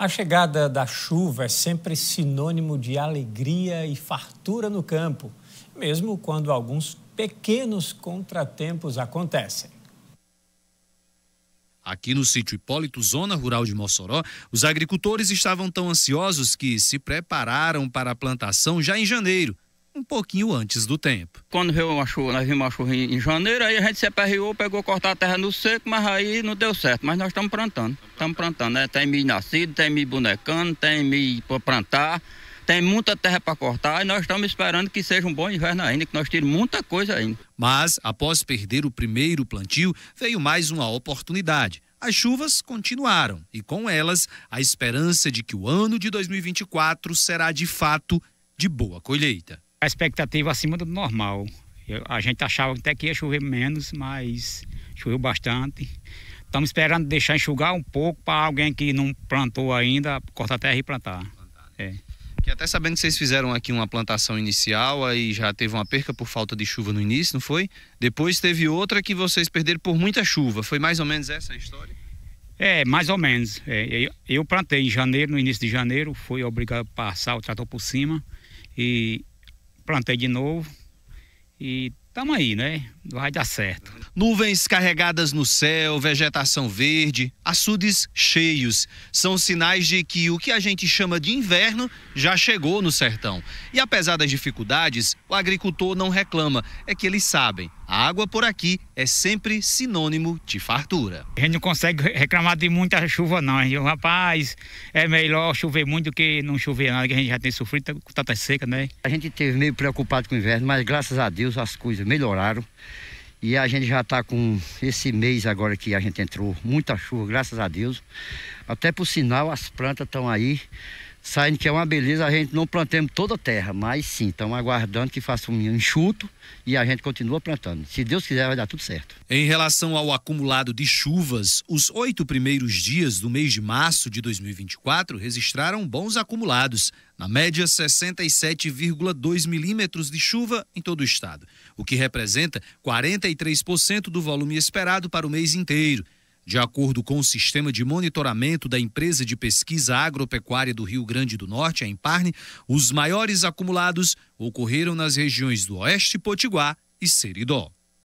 A chegada da chuva é sempre sinônimo de alegria e fartura no campo, mesmo quando alguns pequenos contratempos acontecem. Aqui no sítio Hipólito, zona rural de Mossoró, os agricultores estavam tão ansiosos que se prepararam para a plantação já em janeiro um pouquinho antes do tempo. Quando veio uma chuva, nós vimos uma chuva em janeiro, aí a gente se aperreou, pegou cortar a terra no seco, mas aí não deu certo. Mas nós estamos plantando, estamos plantando, né? Tem milho nascido, tem milho bonecando, tem milho para plantar, tem muita terra para cortar e nós estamos esperando que seja um bom inverno ainda, que nós tiremos muita coisa ainda. Mas, após perder o primeiro plantio, veio mais uma oportunidade as chuvas continuaram e com elas a esperança de que o ano de 2024 será de fato de boa colheita a expectativa acima do normal. Eu, a gente achava até que ia chover menos, mas choveu bastante. Estamos esperando deixar enxugar um pouco para alguém que não plantou ainda, cortar terra e plantar. é. Que até sabendo que vocês fizeram aqui uma plantação inicial, aí já teve uma perca por falta de chuva no início, não foi? Depois teve outra que vocês perderam por muita chuva. Foi mais ou menos essa a história? É, mais ou menos. É, eu, eu, plantei em janeiro, no início de janeiro, fui obrigado a passar o trator por cima e plantei de novo e Tamo aí, né? Vai dar certo. Nuvens carregadas no céu, vegetação verde, açudes cheios. São sinais de que o que a gente chama de inverno já chegou no sertão. E apesar das dificuldades, o agricultor não reclama. É que eles sabem, a água por aqui é sempre sinônimo de fartura. A gente não consegue reclamar de muita chuva, não. Gente, rapaz, é melhor chover muito do que não chover nada, que a gente já tem sofrido com tá, tanta tá seca, né? A gente teve meio preocupado com o inverno, mas graças a Deus as coisas melhoraram. E a gente já está com esse mês agora que a gente entrou, muita chuva, graças a Deus. Até por sinal, as plantas estão aí saindo que é uma beleza, a gente não plantamos toda a terra, mas sim, estamos aguardando que faça um enxuto e a gente continua plantando. Se Deus quiser, vai dar tudo certo. Em relação ao acumulado de chuvas, os oito primeiros dias do mês de março de 2024 registraram bons acumulados, na média 67,2 milímetros de chuva em todo o estado, o que representa 43% do volume esperado para o mês inteiro. De acordo com o sistema de monitoramento da empresa de pesquisa agropecuária do Rio Grande do Norte, a Imparne, os maiores acumulados ocorreram nas regiões do Oeste Potiguar e Seridó.